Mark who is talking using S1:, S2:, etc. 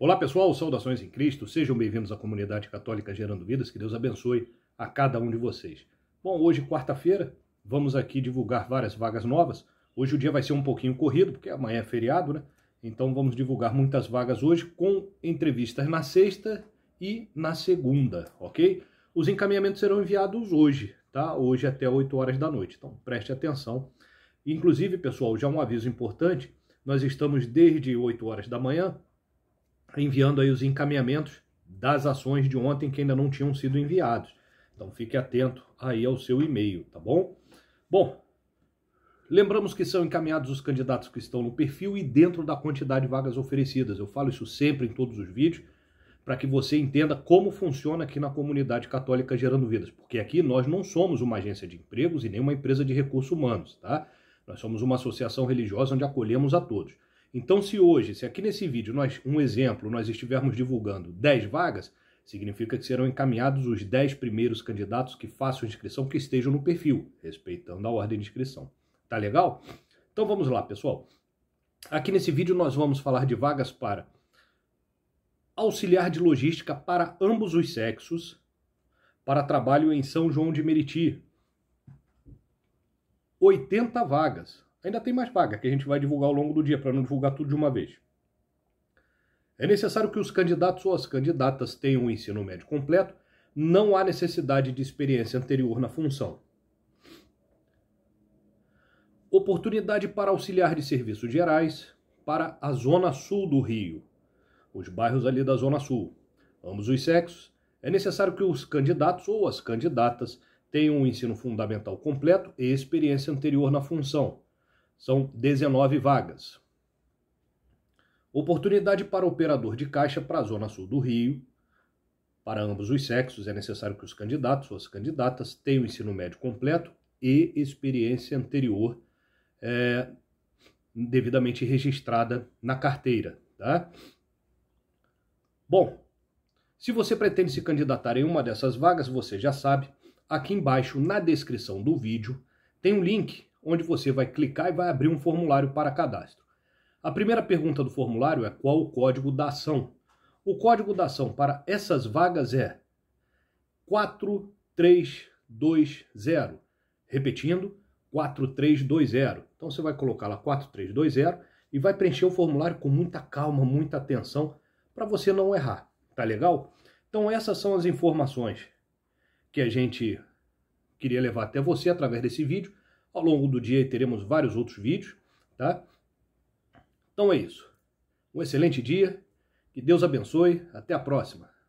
S1: Olá pessoal, saudações em Cristo, sejam bem-vindos à comunidade católica Gerando Vidas, que Deus abençoe a cada um de vocês. Bom, hoje, quarta-feira, vamos aqui divulgar várias vagas novas. Hoje o dia vai ser um pouquinho corrido, porque amanhã é feriado, né? Então vamos divulgar muitas vagas hoje, com entrevistas na sexta e na segunda, ok? Os encaminhamentos serão enviados hoje, tá? Hoje até 8 horas da noite, então preste atenção. Inclusive, pessoal, já um aviso importante: nós estamos desde 8 horas da manhã enviando aí os encaminhamentos das ações de ontem que ainda não tinham sido enviados. Então fique atento aí ao seu e-mail, tá bom? Bom, lembramos que são encaminhados os candidatos que estão no perfil e dentro da quantidade de vagas oferecidas. Eu falo isso sempre em todos os vídeos para que você entenda como funciona aqui na comunidade católica Gerando Vidas, porque aqui nós não somos uma agência de empregos e nem uma empresa de recursos humanos, tá? Nós somos uma associação religiosa onde acolhemos a todos. Então, se hoje, se aqui nesse vídeo, nós, um exemplo, nós estivermos divulgando 10 vagas, significa que serão encaminhados os 10 primeiros candidatos que façam inscrição que estejam no perfil, respeitando a ordem de inscrição. Tá legal? Então vamos lá, pessoal. Aqui nesse vídeo nós vamos falar de vagas para auxiliar de logística para ambos os sexos, para trabalho em São João de Meriti. 80 vagas. Ainda tem mais vaga que a gente vai divulgar ao longo do dia para não divulgar tudo de uma vez. É necessário que os candidatos ou as candidatas tenham o ensino médio completo, não há necessidade de experiência anterior na função. Oportunidade para auxiliar de serviços gerais para a Zona Sul do Rio, os bairros ali da Zona Sul. Ambos os sexos, é necessário que os candidatos ou as candidatas tenham o um ensino fundamental completo e experiência anterior na função. São 19 vagas. Oportunidade para operador de caixa para a Zona Sul do Rio. Para ambos os sexos, é necessário que os candidatos ou as candidatas tenham ensino médio completo e experiência anterior é, devidamente registrada na carteira. Tá? Bom, se você pretende se candidatar em uma dessas vagas, você já sabe, aqui embaixo na descrição do vídeo tem um link onde você vai clicar e vai abrir um formulário para cadastro. A primeira pergunta do formulário é qual o código da ação. O código da ação para essas vagas é 4320. Repetindo, 4320. Então você vai colocar lá 4320 e vai preencher o formulário com muita calma, muita atenção, para você não errar. Tá legal? Então essas são as informações que a gente queria levar até você através desse vídeo. Ao longo do dia teremos vários outros vídeos, tá? Então é isso. Um excelente dia, que Deus abençoe, até a próxima.